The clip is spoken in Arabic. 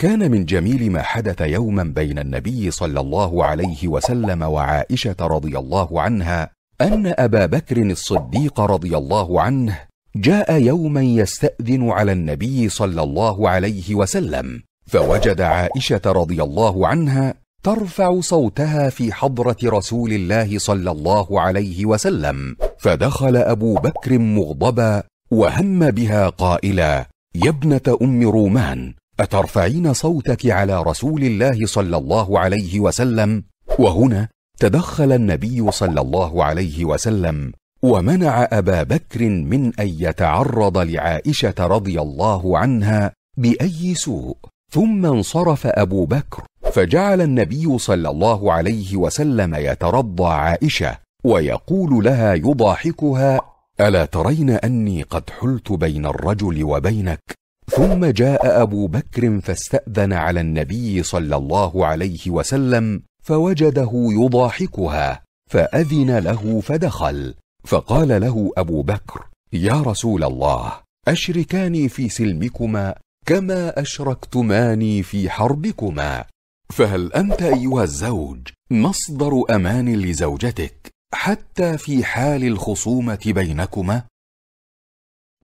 كان من جميل ما حدث يوما بين النبي صلى الله عليه وسلم وعائشه رضي الله عنها ان ابا بكر الصديق رضي الله عنه جاء يوما يستاذن على النبي صلى الله عليه وسلم فوجد عائشه رضي الله عنها ترفع صوتها في حضره رسول الله صلى الله عليه وسلم فدخل ابو بكر مغضبا وهم بها قائلا يا ابنه ام رومان أترفعين صوتك على رسول الله صلى الله عليه وسلم؟ وهنا تدخل النبي صلى الله عليه وسلم ومنع أبا بكر من أن يتعرض لعائشة رضي الله عنها بأي سوء، ثم انصرف أبو بكر، فجعل النبي صلى الله عليه وسلم يترضى عائشة، ويقول لها يضاحكها: ألا ترين أني قد حلت بين الرجل وبينك؟ ثم جاء ابو بكر فاستاذن على النبي صلى الله عليه وسلم فوجده يضاحكها فاذن له فدخل فقال له ابو بكر يا رسول الله اشركاني في سلمكما كما اشركتماني في حربكما فهل انت ايها الزوج مصدر امان لزوجتك حتى في حال الخصومه بينكما